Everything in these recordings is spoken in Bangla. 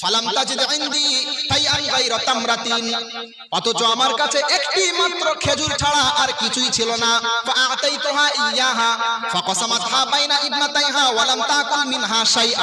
ফালাম তাজিদ ইনদি তাইয়ান গায়রা তামরাতিন অথচ আমার কাছে একটি মাত্র খেজুর ছাড়া আর কিছুই ছিল না ফাআতাইতুহা ইয়াহা ফাকাসামাতহা বাইনা ইবনাতাইহা ওয়া লাম তাকুল মিনহা শাইআ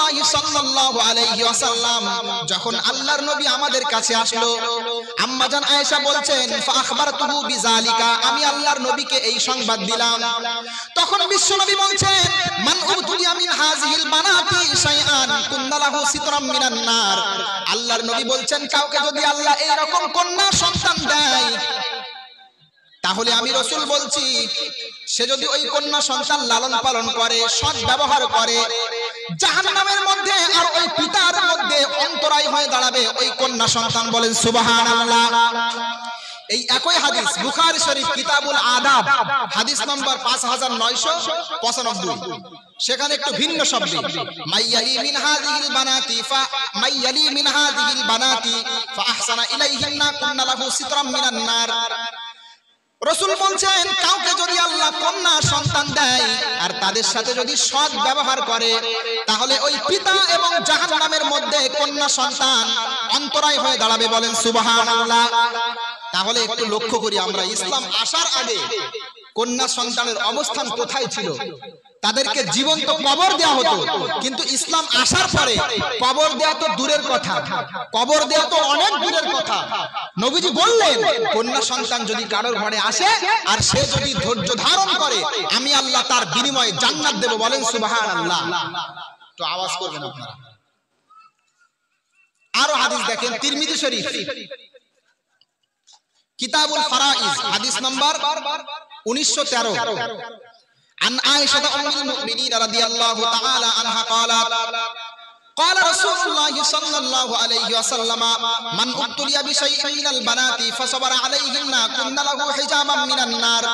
যখন আল্লাহর নবী আমাদের কাছে আসলো আম্মাজান আয়েশা বলছেন আমি আল্লাহর নবীকে এই সংবাদ দিলাম তখন নবী বলছেন কাউকে যদি আল্লাহ এই কন্যা সন্তান দেয় তাহলে আমি রসুল বলছি সে যদি ওই কন্যা সন্তান লালন পালন করে সৎ ব্যবহার করে জাহান্নামের মধ্যে আর ওই পিতার মধ্যে অন্তরায় হয়ে দাঁড়াবে ওই কন্যা সন্তান বলেন সুবাহান এই একই হাদিস বুখার শরীফ কিতাবুল আদাব হাদিস নম্বর পঁচানব্বই সেখানে একটু ভিন্ন শব্দ মাইয়ালি মিন বানাতি ফা মাইয়ালি মিন বানাতি ফা আহসানা ইলাইহিন্না কুন্না লাহু সিতরাম মিনান নার রাসূল কাউকে যদি কন্যা সন্তান দেয় আর তাদের সাথে যদি সৎ ব্যবহার করে তাহলে ওই পিতা এবং জাহান নামের মধ্যে কন্যা সন্তান অন্তরায় হয়ে দাঁড়াবে বলেন সুবাহান তাহলে একটু লক্ষ্য করি আমরা ইসলাম আসার আগে কন্যা সন্তানের অবস্থান কোথায় ছিল তাদেরকে জীবন্ত কবর দেওয়া হতো কিন্তু ইসলাম আসার পরে কবর দেওয়া তো দূরের কথা কবর দেওয়া তো অনেক দূরের কথা নবীজি বললেন কন্যা সন্তান যদি কারোর ঘরে আসে আর সে যদি ধৈর্য ধারণ করে আমি আল্লাহ তার বিনিময়ে জান্নাত দেব বলেন সুবাহান আল্লাহ তো আওয়াজ করবেন আপনারা আরো হাদিস দেখেন তিরমিজি শরীফ কিতাবুল ফারাইজ হাদিস নাম্বার 1913 عن عائشة أم المؤمنين رضي الله تعالى عنها قالت قال رسول الله صلى الله عليه وسلم من ابتلي بشيء من البنات فصبر عليهن كن له حجابا من النار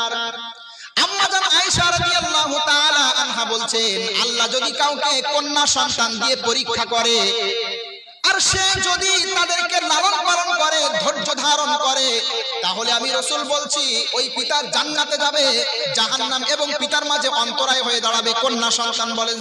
আম্মাজান আয়েশা রাদিয়াল্লাহু তাআলা আনহা বলছেন আল্লাহ যদি কাউকে কন্যা সন্তান দিয়ে পরীক্ষা করে আর সে যদি তাদেরকে লালন পালন করে ধৈর্য ধারণ করে তাহলে আমি রসুল বলছি ওই পিতার জান্নাতে যাবে জাহান্নাম এবং পিতার মাঝে অন্তরায় হয়ে দাঁড়াবে কন্যা সন্তান বলেন